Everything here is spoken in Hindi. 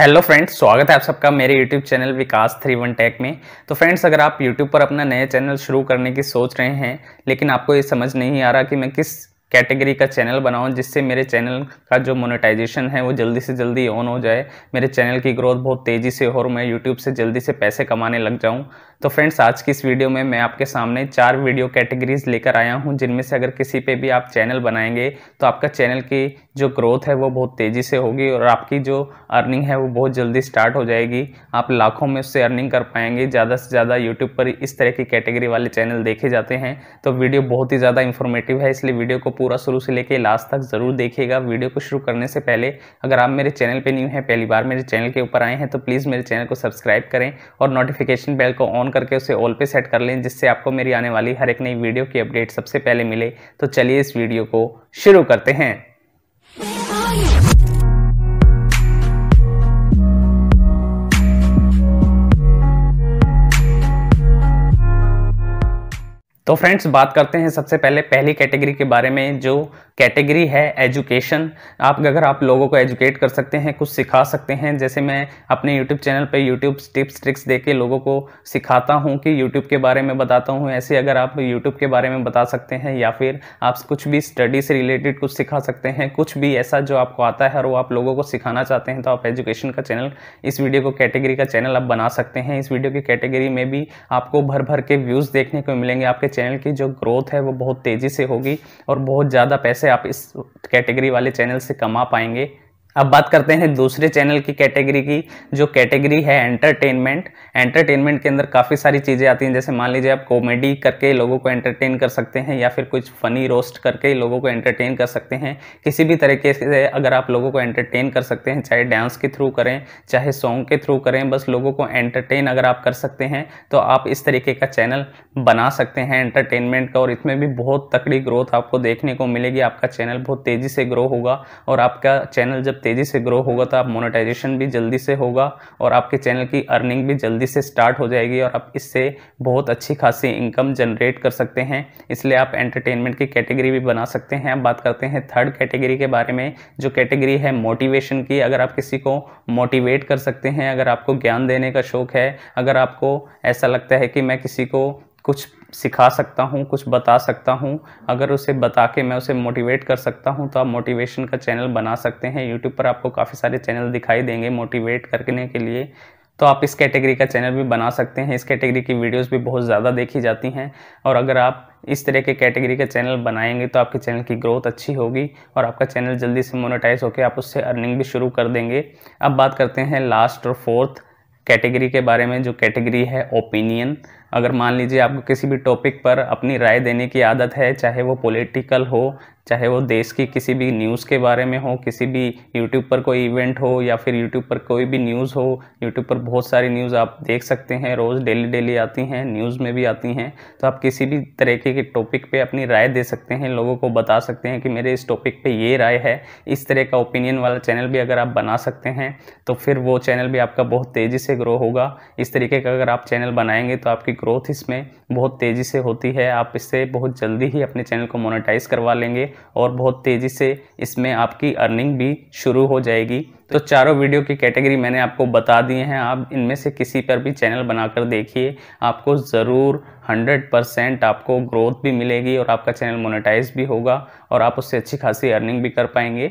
हेलो फ्रेंड्स स्वागत है आप सबका मेरे YouTube channel Vikas three one tech में तो फ्रेंड्स अगर आप यूट्यूब पर अपना नया चैनल शुरू करने की सोच रहे हैं लेकिन आपको ये समझ नहीं आ रहा कि मैं किस कैटेगरी का चैनल बनाऊं जिससे मेरे चैनल का जो मोनेटाइजेशन है वो जल्दी से जल्दी ऑन हो जाए मेरे चैनल की ग्रोथ बहुत तेज़ी से हो और मैं यूट्यूब से जल्दी से पैसे कमाने लग जाऊँ तो फ्रेंड्स आज की इस वीडियो में मैं आपके सामने चार वीडियो कैटेगरीज लेकर आया हूं जिनमें से अगर किसी पे भी आप चैनल बनाएंगे तो आपका चैनल की जो ग्रोथ है वो बहुत तेज़ी से होगी और आपकी जो अर्निंग है वो बहुत जल्दी स्टार्ट हो जाएगी आप लाखों में उससे अर्निंग कर पाएंगे ज़्यादा से ज़्यादा यूट्यूब पर इस तरह की कैटेगरी वाले चैनल देखे जाते हैं तो वीडियो बहुत ही ज़्यादा इन्फॉर्मेटिव है इसलिए वीडियो को पूरा शुरू से लेकर लास्ट तक ज़रूर देखिएगा वीडियो को शुरू करने से पहले अगर आप मेरे चैनल पर न्यू हैं पहली बार मेरे चैनल के ऊपर आए हैं तो प्लीज़ मेरे चैनल को सब्सक्राइब करें और नोटिफिकेशन बेल को ऑन ऑन करके उसे ऑल पे सेट कर लें जिससे आपको मेरी आने वाली हर एक नई वीडियो की अपडेट सबसे पहले मिले तो चलिए इस वीडियो को शुरू करते हैं तो फ्रेंड्स बात करते हैं सबसे पहले पहली कैटेगरी के बारे में जो कैटेगरी है एजुकेशन आप अगर आप लोगों को एजुकेट कर सकते हैं कुछ सिखा सकते हैं जैसे मैं अपने यूट्यूब चैनल पे यूट्यूब टिप्स ट्रिक्स दे के लोगों को सिखाता हूँ कि यूट्यूब के बारे में बताता हूँ ऐसे अगर आप यूट्यूब के बारे में बता सकते हैं या फिर आप कुछ भी स्टडी से रिलेटेड कुछ सिखा सकते हैं कुछ भी ऐसा जो आपको आता है और वो आप लोगों को सिखाना चाहते हैं तो आप एजुकेशन का चैनल इस वीडियो को कैटेगरी का चैनल आप बना सकते हैं इस वीडियो की कैटेगरी में भी आपको भर भर के व्यूज़ देखने को मिलेंगे आपके चैनल की जो ग्रोथ है वो बहुत तेज़ी से होगी और बहुत ज़्यादा पैसे आप इस कैटेगरी वाले चैनल से कमा पाएंगे अब बात करते हैं दूसरे चैनल की कैटेगरी की जो कैटेगरी है एंटरटेनमेंट एंटरटेनमेंट के अंदर काफ़ी सारी चीज़ें आती हैं जैसे मान लीजिए आप कॉमेडी करके लोगों को एंटरटेन कर सकते हैं या फिर कुछ फ़नी रोस्ट करके लोगों को एंटरटेन कर सकते हैं किसी भी तरीके से अगर आप लोगों को एंटरटेन कर सकते हैं चाहे डांस के थ्रू करें चाहे सॉन्ग के थ्रू करें बस लोगों को एंटरटेन अगर आप कर सकते हैं तो आप इस तरीके का चैनल बना सकते हैं एंटरटेनमेंट का और इसमें भी बहुत तकड़ी ग्रोथ आपको देखने को मिलेगी आपका चैनल बहुत तेज़ी से ग्रो होगा और आपका चैनल जब तेज़ी से ग्रो होगा तो आप मोनेटाइजेशन भी जल्दी से होगा और आपके चैनल की अर्निंग भी जल्दी से स्टार्ट हो जाएगी और आप इससे बहुत अच्छी खासी इनकम जनरेट कर सकते हैं इसलिए आप एंटरटेनमेंट की कैटेगरी भी बना सकते हैं आप बात करते हैं थर्ड कैटेगरी के बारे में जो कैटेगरी है मोटिवेशन की अगर आप किसी को मोटिवेट कर सकते हैं अगर आपको ज्ञान देने का शौक़ है अगर आपको ऐसा लगता है कि मैं किसी को कुछ सिखा सकता हूँ कुछ बता सकता हूँ अगर उसे बता के मैं उसे मोटिवेट कर सकता हूँ तो आप मोटिवेशन का चैनल बना सकते हैं यूट्यूब पर आपको काफ़ी सारे चैनल दिखाई देंगे मोटिवेट करने के लिए तो आप इस कैटेगरी का चैनल भी बना सकते हैं इस कैटेगरी की वीडियोस भी बहुत ज़्यादा देखी जाती हैं और अगर आप इस तरह के कैटेगरी का चैनल बनाएंगे तो आपके चैनल की ग्रोथ अच्छी होगी और आपका चैनल जल्दी से मोनेटाइज होकर आप उससे अर्निंग भी शुरू कर देंगे अब बात करते हैं लास्ट और फोर्थ कैटेगरी के बारे में जो कैटेगरी है ओपिनियन अगर मान लीजिए आपको किसी भी टॉपिक पर अपनी राय देने की आदत है चाहे वो पॉलिटिकल हो चाहे वो देश की किसी भी न्यूज़ के बारे में हो किसी भी यूट्यूब पर कोई इवेंट हो या फिर यूट्यूब पर कोई भी न्यूज़ हो यूट्यूब पर बहुत सारी न्यूज़ आप देख सकते हैं रोज़ डेली डेली आती हैं न्यूज़ में भी आती हैं तो आप किसी भी तरीके के टॉपिक पे अपनी राय दे सकते हैं लोगों को बता सकते हैं कि मेरे इस टॉपिक पर ये राय है इस तरह का ओपिनियन वाला चैनल भी अगर आप बना सकते हैं तो फिर वो चैनल भी आपका बहुत तेज़ी से ग्रो होगा इस तरीके का अगर आप चैनल बनाएंगे तो आपकी ग्रोथ इसमें बहुत तेज़ी से होती है आप इससे बहुत जल्दी ही अपने चैनल को मोनेटाइज करवा लेंगे और बहुत तेज़ी से इसमें आपकी अर्निंग भी शुरू हो जाएगी तो चारों वीडियो की कैटेगरी मैंने आपको बता दिए हैं आप इनमें से किसी पर भी चैनल बनाकर देखिए आपको ज़रूर 100 परसेंट आपको ग्रोथ भी मिलेगी और आपका चैनल मोनेटाइज भी होगा और आप उससे अच्छी खासी अर्निंग भी कर पाएंगे